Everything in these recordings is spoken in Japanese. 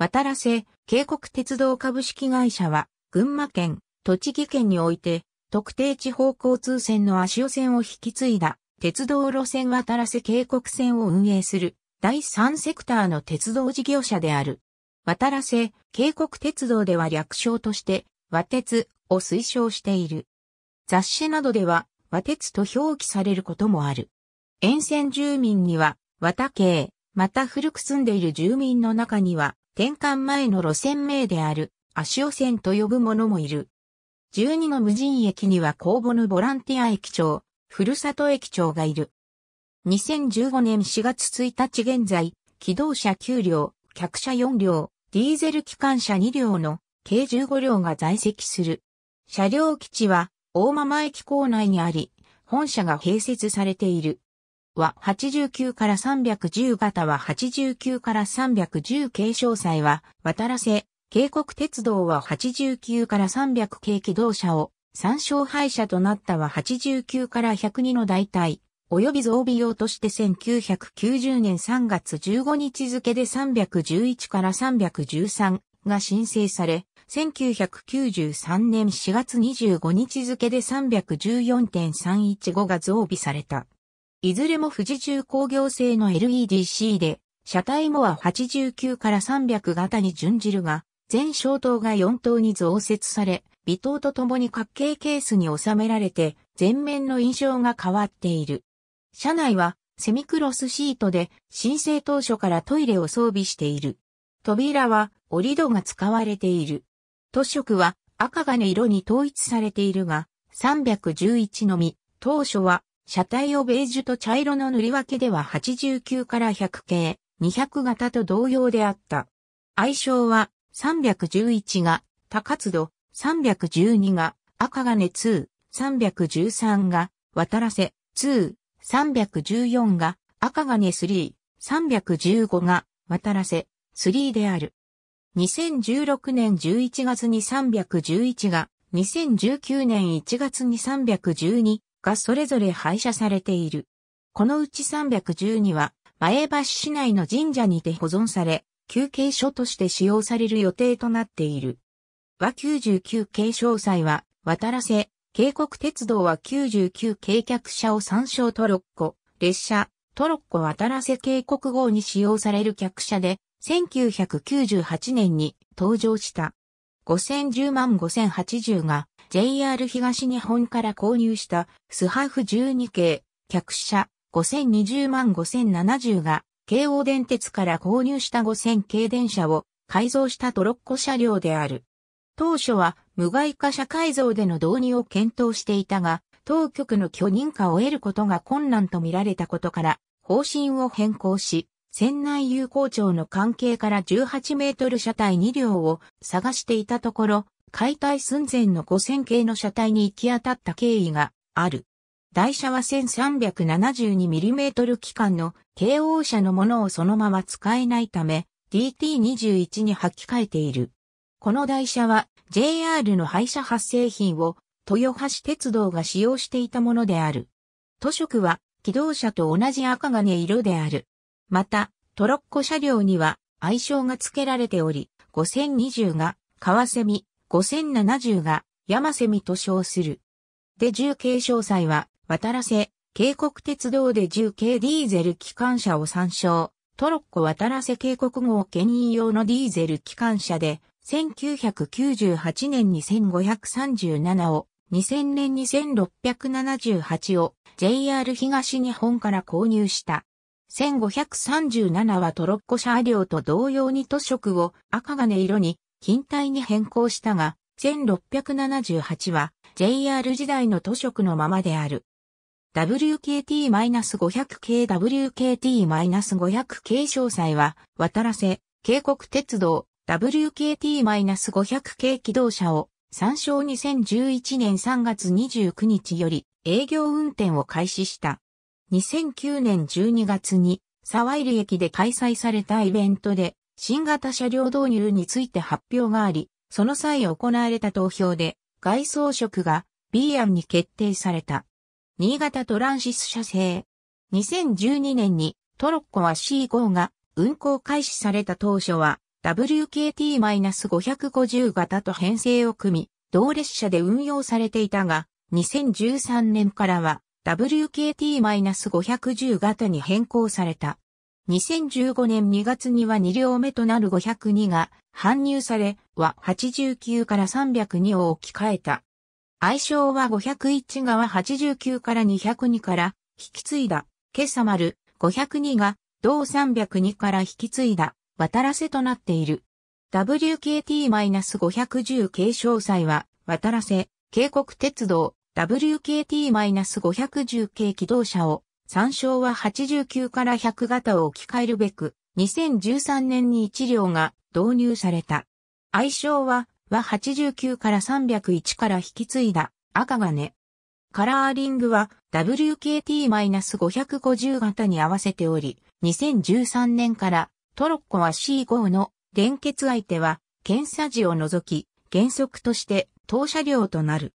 渡良瀬、渓谷鉄道株式会社は、群馬県、栃木県において、特定地方交通線の足尾線を引き継いだ、鉄道路線渡瀬渓谷線を運営する、第三セクターの鉄道事業者である。渡瀬、渓谷鉄道では略称として、和鉄を推奨している。雑誌などでは、和鉄と表記されることもある。沿線住民には、和田系、また古く住んでいる住民の中には、転換前の路線名である足尾線と呼ぶ者もいる。12の無人駅には公募のボランティア駅長、ふるさと駅長がいる。2015年4月1日現在、機動車9両、客車4両、ディーゼル機関車2両の計15両が在籍する。車両基地は大間駅構内にあり、本社が併設されている。は89から310型は89から310系詳細は渡らせ、渓谷鉄道は89から300系機動車を参照廃車となったは89から102の代替、及び増備用として1990年3月15日付で311から313が申請され、1993年4月25日付で314.315が増備された。いずれも富士重工業製の LEDC で、車体もは89から300型に準じるが、全小灯が4灯に増設され、微灯とともに角形ケースに収められて、全面の印象が変わっている。車内はセミクロスシートで申請当初からトイレを装備している。扉は折り戸が使われている。塗色は赤金色に統一されているが、311のみ、当初は車体をベージュと茶色の塗り分けでは89から100系、200型と同様であった。愛称は311が高津戸、312が赤金2、313が渡らせ2、314が赤金3、315が渡らせ3である。2016年11月に311が、2019年1月に312、がそれぞれ廃車されている。このうち312は、前橋市内の神社にて保存され、休憩所として使用される予定となっている。和99系詳祭は、渡らせ、渓谷鉄道は99系客車を参照トロッコ、列車、トロッコ渡らせ渓谷号に使用される客車で、1998年に登場した。5010万5080が JR 東日本から購入したスハーフ12系、客車5020万5070が、京王電鉄から購入した5000系電車を改造したトロッコ車両である。当初は無害化社改造での導入を検討していたが、当局の許認可を得ることが困難とみられたことから、方針を変更し、船内有効庁の関係から18メートル車体2両を探していたところ、解体寸前の5000系の車体に行き当たった経緯がある。台車は 1372mm 機関の京王車のものをそのまま使えないため DT21 に履き替えている。この台車は JR の廃車発生品を豊橋鉄道が使用していたものである。塗色は機動車と同じ赤金色である。また、トロッコ車両には愛称が付けられており、5020が、カワセミ、5070が山瀬見と称する。で重慶詳細は渡らせ、渓谷鉄道で重慶ディーゼル機関車を参照。トロッコ渡らせ渓谷号牽引用のディーゼル機関車で、1998年に1537を、2000年に1678を JR 東日本から購入した。1537はトロッコ車両と同様に塗色を赤金色に近代に変更したが、1678は JR 時代の都色のままである。WKT-500 k WKT-500 k 詳細は、渡らせ、渓谷鉄道 WKT-500 k 機動車を参照2011年3月29日より営業運転を開始した。2009年12月に沢入駅で開催されたイベントで新型車両導入について発表があり、その際行われた投票で、外装色が B 案に決定された。新潟トランシス社製。2012年にトロッコは C 号が運行開始された当初は WKT-550 型と編成を組み、同列車で運用されていたが、2013年からは WKT-510 型に変更された。2015年2月には2両目となる502が搬入され、は89から302を置き換えた。愛称は501がは89から202から引き継いだ、今朝丸、502が同302から引き継いだ、渡らせとなっている。WKT-510 継承祭は、渡らせ、渓谷鉄道、WKT-510 系機動車を参照は89から100型を置き換えるべく、2013年に1両が導入された。愛称は、は89から301から引き継いだ赤金。カラーリングは WKT-550 型に合わせており、2013年からトロッコは C5 の連結相手は検査時を除き原則として当車両となる。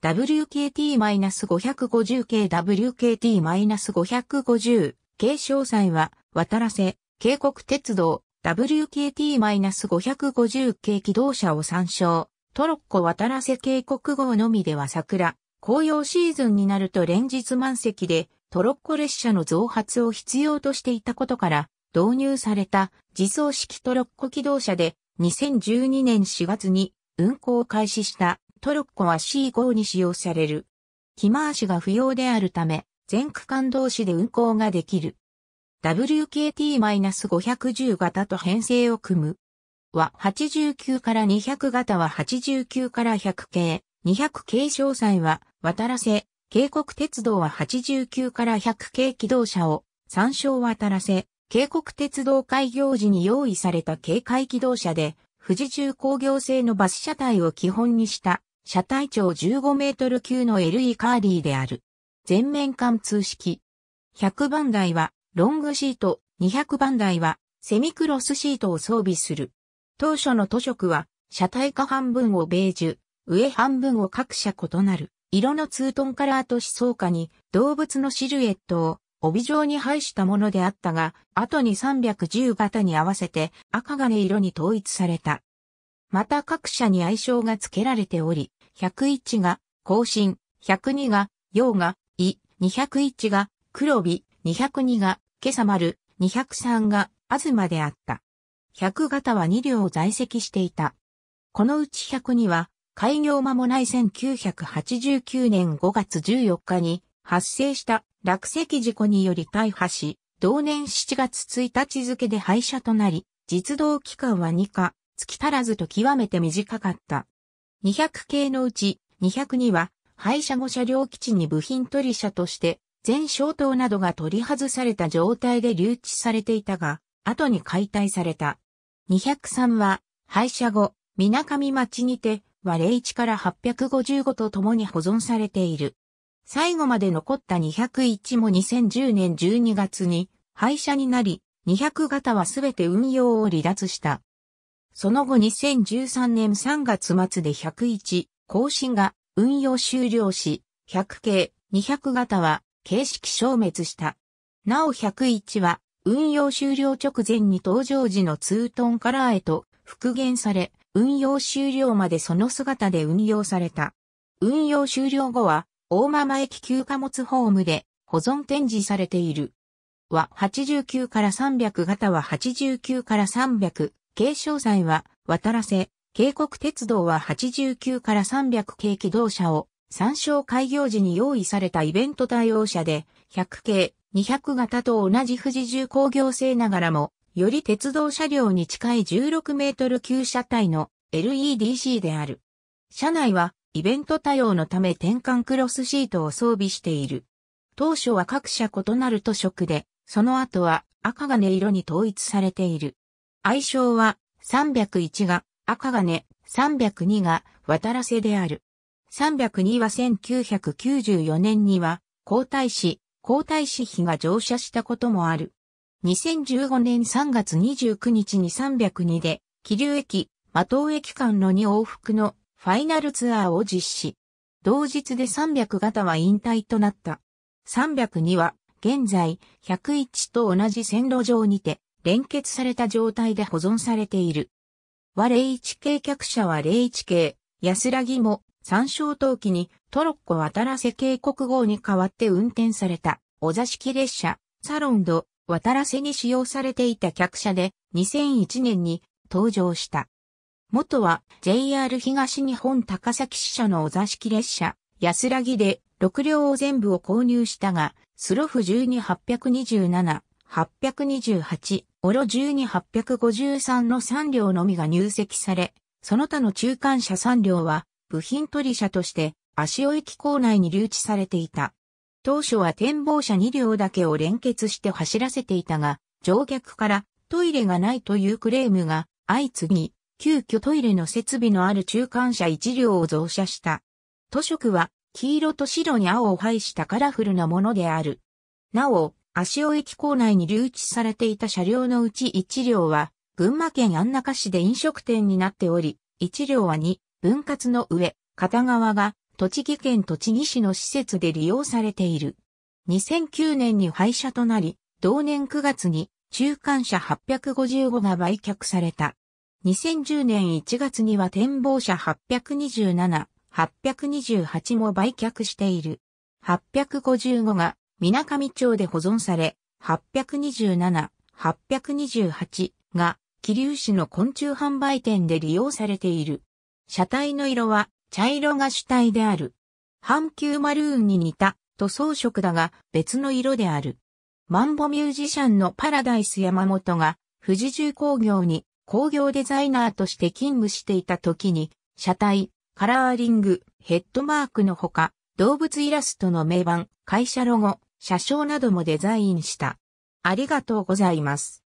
WKT-550KWKT-550 k 詳細は、渡らせ、渓谷鉄道、WKT-550 系機動車を参照。トロッコ渡らせ渓谷号のみでは桜、紅葉シーズンになると連日満席で、トロッコ列車の増発を必要としていたことから、導入された自走式トロッコ機動車で、2012年4月に運行を開始したトロッコは C5 に使用される。木回しが不要であるため、全区間同士で運行ができる。WKT-510 型と編成を組む。は89から200型は89から100系、200系詳細は渡らせ、渓谷鉄道は89から100系機動車を参照渡らせ、渓谷鉄道開業時に用意された警戒機動車で、富士重工業製のバス車体を基本にした車体長15メートル級の LE カーリーである。全面貫通式。100番台はロングシート、200番台はセミクロスシートを装備する。当初の塗色は車体下半分をベージュ、上半分を各社異なる色のツートンカラーとしそうかに動物のシルエットを帯状に配したものであったが、後に310型に合わせて赤金色に統一された。また各社に愛称が付けられており、101が、更新、102が、洋が、い、201が、黒火、202が、今朝丸、203が、東であった。100型は2両在籍していた。このうち102は、開業間もない1989年5月14日に発生した落石事故により大破し、同年7月1日付で廃車となり、実動期間は2か、月足らずと極めて短かった。200系のうち202は廃車後車両基地に部品取り車として全消灯などが取り外された状態で留置されていたが、後に解体された。203は廃車後、水上町にて和霊1から855と共に保存されている。最後まで残った201も2010年12月に廃車になり、200型はすべて運用を離脱した。その後2013年3月末で101更新が運用終了し、100系200型は形式消滅した。なお101は運用終了直前に登場時のツートンカラーへと復元され、運用終了までその姿で運用された。運用終了後は、大間間駅旧貨物ホームで保存展示されている。は89から300型は89から300、軽商材は、渡らせ、渓谷鉄道は89から300系機動車を、参照開業時に用意されたイベント対応車で、100系、200型と同じ富士重工業製ながらも、より鉄道車両に近い16メートル級車体の LEDC である。車内はイベント対応のため転換クロスシートを装備している。当初は各社異なる塗色で、その後は赤金色に統一されている。愛称は301が赤金、302が渡らせである。302は1994年には皇太子、皇太子妃が乗車したこともある。2015年3月29日に302で、桐生駅、松尾駅間の2往復のファイナルツアーを実施。同日で300型は引退となった。302は現在101と同じ線路上にて連結された状態で保存されている。和01系客車は01系、安らぎも、参照陶器にトロッコ渡らせ渓谷号に代わって運転された、お座敷列車、サロンド、渡らせに使用されていた客車で、2001年に登場した。元は JR 東日本高崎支社のお座敷列車、安らぎで6両を全部を購入したが、スロフ12827、828、オロ12853の3両のみが入籍され、その他の中間車3両は部品取り車として足尾駅構内に留置されていた。当初は展望車2両だけを連結して走らせていたが、乗客からトイレがないというクレームが相次ぎ、急遽トイレの設備のある中間車1両を増車した。図色は黄色と白に青を配したカラフルなものである。なお、足尾駅構内に留置されていた車両のうち1両は、群馬県安中市で飲食店になっており、1両は2、分割の上、片側が、栃木県栃木市の施設で利用されている。2009年に廃車となり、同年9月に中間車855が売却された。2010年1月には展望車827、828も売却している。855が水上町で保存され、827、828が、桐生市の昆虫販売店で利用されている。車体の色は茶色が主体である。半球マルーンに似た塗装色だが別の色である。マンボミュージシャンのパラダイス山本が富士重工業に工業デザイナーとして勤務していた時に、車体、カラーリング、ヘッドマークのほか、動物イラストの名盤、会社ロゴ、車掌などもデザインした。ありがとうございます。